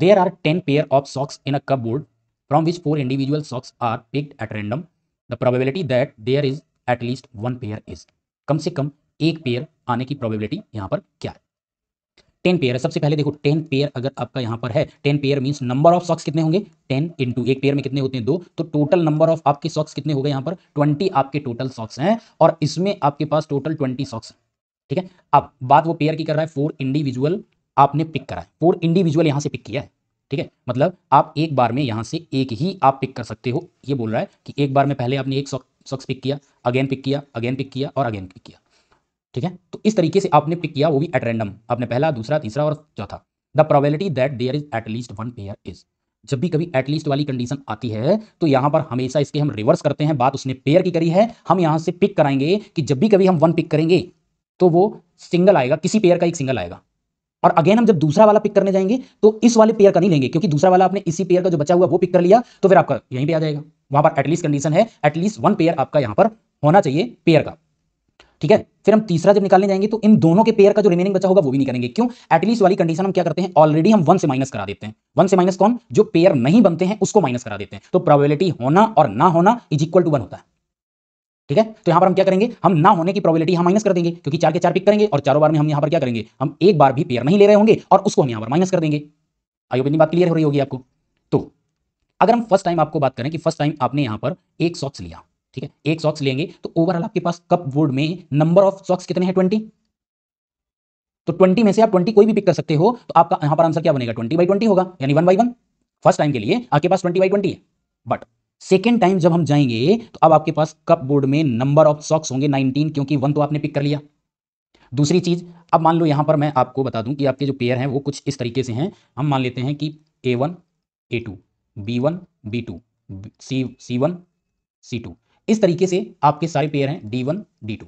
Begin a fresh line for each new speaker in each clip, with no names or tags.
There are 10 pair of socks in a board from which four individual socks are picked at random. The probability that there is at least one pair is कम से कम एक pair आने की probability यहाँ पर क्या है टेन पेयर सबसे पहले देखो टेन पेयर अगर आपका यहाँ पर है ten pair means number of socks कितने होंगे टेन इंटू एक पेयर में कितने होते हैं दो तो टोटल नंबर ऑफ आपके सॉक्स कितने हो गए यहाँ पर ट्वेंटी आपके टोटल सॉक्स हैं और इसमें आपके पास टोटल ट्वेंटी सॉक्स हैं ठीक है अब बात वो पेयर की कर रहा है फोर इंडिविजुअल आपने पिक करा है फोर इंडिविजुअल यहाँ से पिक किया है ठीक है मतलब आप एक बार में यहाँ से एक ही आप पिक कर सकते हो ये बोल रहा है कि एक बार में पहले आपने एक शख्स पिक किया अगेन पिक किया अगेन पिक किया और अगेन पिक किया ठीक है तो इस तरीके से आपने पिक किया वो भी एट रैंडम आपने पहला दूसरा तीसरा और चौथा the probability that there is at least one pair is जब भी कभी एटलीस्ट वाली कंडीशन आती है तो यहाँ पर हमेशा इसके हम रिवर्स करते हैं बात उसने पेयर की करी है हम यहाँ से पिक कराएंगे कि जब भी कभी हम वन पिक करेंगे तो वो सिंगल आएगा किसी पेयर का एक सिंगल आएगा और अगेन हम जब दूसरा वाला पिक करने जाएंगे तो इस वाले पेयर का नहीं लेंगे क्योंकि दूसरा वाला आपने इसी पेयर का जो बचा हुआ वो पिक कर लिया तो फिर आपका यहीं पर आ जाएगा वहां पर एटलीस्ट कंडीशन है एटलीस्ट वन पेयर आपका यहां पर होना चाहिए पेयर का ठीक है फिर हम तीसरा जब निकालने जाएंगे तो इन दोनों के पेयर का जो रिमेनिंग बचा होगा वो भी नहीं करेंगे क्यों एटलीस्ट वाली कंडीशन हम क्या करते हैं ऑलरेडी हम वन से माइनस करा देते हैं वन से माइनस कौन जो पेयर नहीं बनते हैं उसको माइनस करा देते हैं तो प्रोबेबिलिटी होना और ना होना इज इक्वल टू वन होता है ठीक है तो यहाँ पर हम क्या करेंगे हम ना होने की प्रोबेबिलिटी हम माइनस कर देंगे क्योंकि चार के चार पिक करेंगे और चारों बार में हम यहाँ पर क्या करेंगे हम एक बार भी पेयर नहीं ले रहे होंगे और उसको हम यहाँ पर माइनस कर देंगे आई होप बात क्लियर हो रही होगी आपको तो अगर हम फर्स्ट टाइम आपको बात करें कि फर्स्ट टाइम आपने यहाँ पर एक सॉक्स लिया ठीक है एक सॉक्स लेंगे तो ओवरऑल आपके पास कप बोर्ड में नंबर ऑफ सॉक्स कितने हैं ट्वेंटी तो ट्वेंटी में से आप ट्वेंटी कोई भी पिक कर सकते हो तो आपका यहां पर आंसर क्या बनेगा ट्वेंटी बाई ट्वेंटी होगा यानी one by one first time के लिए आपके पास ट्वेंटी बाई ट्वेंटी है बट सेकेंड टाइम जब हम जाएंगे तो अब आपके पास कप बोर्ड में नंबर ऑफ सॉक्स होंगे 19 क्योंकि वन तो आपने पिक कर लिया दूसरी चीज अब मान लो यहां पर मैं आपको बता दूं कि आपके जो पेयर हैं वो कुछ इस तरीके से हैं हम मान लेते हैं कि A one A two B one B two C C one C two इस तरीके से आपके सारे पेयर हैं डी वन डी टू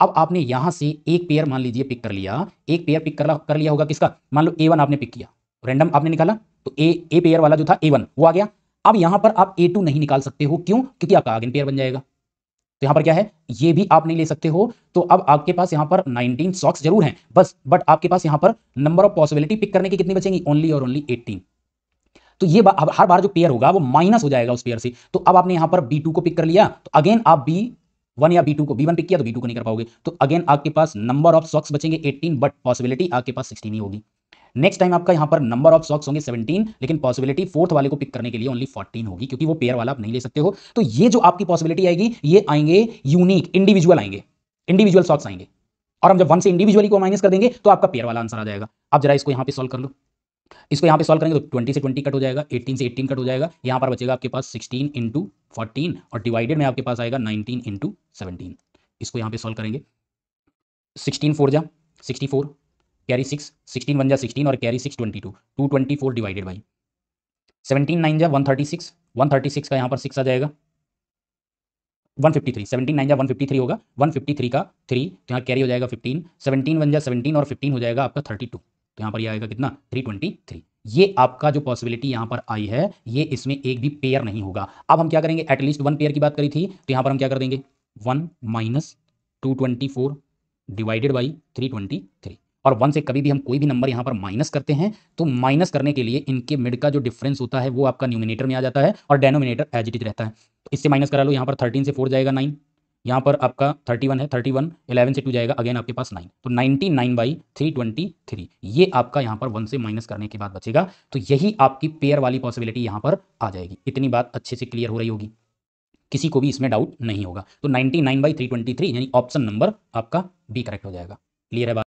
अब आपने यहां से एक पेयर मान लीजिए पिक कर लिया एक पेयर पिक कर, कर लिया होगा किसका मान लो ए वन आपने पिक किया रैंडम आपने निकाला तो ए ए पेयर वाला जो था ए वन वो आ गया अब यहां पर आप ए टू नहीं निकाल सकते हो क्यों क्योंकि आपका आगे पेयर बन जाएगा तो यहां पर क्या है ये भी आप नहीं ले सकते हो तो अब आपके पास यहां पर 19 सॉक्स जरूर हैं बस बट आपके पास यहां पर नंबर ऑफ पॉसिबिलिटी पिक करने की कितनी बचेंगी ओनली और ओनली 18 तो ये बा, हर बार जो पेयर होगा वो माइनस हो जाएगा उस पेयर से तो अब आपने यहां पर बी टू को पिक कर लिया तो अगेन आप बी वन या बी टू को बी वन पिक किया तो बी टू को नहीं कर पाओगे तो अगेन आपके पास नंबर ऑफ सॉक्स बचेंगे एट्टीन बट पॉसिबिलिटी आपके पास सिक्सटीन ही होगी नेक्स्ट टाइम आपका यहाँ पर नंबर ऑफ सॉक्स होंगे 17 लेकिन पॉसिबिलिटी फोर्थ वाले को पिक करने के लिए ओनली 14 होगी क्योंकि वो पेयर वाला आप नहीं ले सकते हो तो ये जो आपकी पॉसिबिलिटी आएगी ये आएंगे यूनिक इंडिविजुअल आएंगे इंडिविजुअल सॉक्स आएंगे और हम जब वन से इंडिविजुअली को माइनस कर देंगे तो आपका पेयर वाला आंसर आ जाएगा आप जरा इसको यहाँ पे सॉल्व कर लो इसको यहाँ पे सॉल्व करेंगे तो ट्वेंटी से ट्वेंटी कट हो जाएगा एटीन से एटीन कट हो जाएगा यहाँ पर बचेगा आपके पास सिक्सटीन इंटू फोर्टीन और डिवाइडेड में आपके पास आएगा नाइनटीन इंटू सेवनटीन इसको यहाँ पे सॉल्व करेंगे सिक्सटीन फोर जा sixty four carry six sixteen one जा सिक्सटीन और carry six twenty two two twenty four divided by seventeen nine जा one thirty six one thirty six का यहाँ पर सिक्स आ जाएगा one fifty three seventeen nine जा वन फिफ्टी थ्री होगा वन फिफ्टी थ्री का थ्री तो यहाँ कैरी हो जाएगा फिफ्टीन सेवनटीन वन जा सेवनटीन और फिफ्टीन हो जाएगा आपका थर्टी टू तो यहाँ पर यह आएगा कितना थ्री ट्वेंटी थ्री ये आपका जो पॉसिबिलिटी यहाँ पर आई है ये इसमें एक भी पेयर नहीं होगा अब हम क्या करेंगे एटलीस्ट वन पेयर की बात करी थी तो यहाँ पर हम क्या कर देंगे one minus two twenty four divided by three twenty three और वन से कभी भी हम कोई भी नंबर यहाँ पर माइनस करते हैं तो माइनस करने के लिए इनके मिड का जो डिफरेंस होता है वो आपका न्यूमिनेटर में आ जाता है और डेनोमिनेटर एज इट इज रहता है तो इससे माइनस करा लो यहाँ पर थर्टीन से फोर जाएगा नाइन यहाँ पर आपका थर्टी वन है थर्टी वन इलेवन से टू जाएगा अगेन आपके पास नाइन तो ninety nine by three twenty three ये आपका यहाँ पर वन से माइनस करने के बाद बचेगा तो यही आपकी पेयर वाली पॉसिबिलिटी यहाँ पर आ जाएगी इतनी बात अच्छे से क्लियर हो रही होगी किसी को भी इसमें डाउट नहीं होगा तो ninety nine by three twenty three यानी ऑप्शन नंबर आपका बी करेक्ट हो जाएगा क्लियर है बात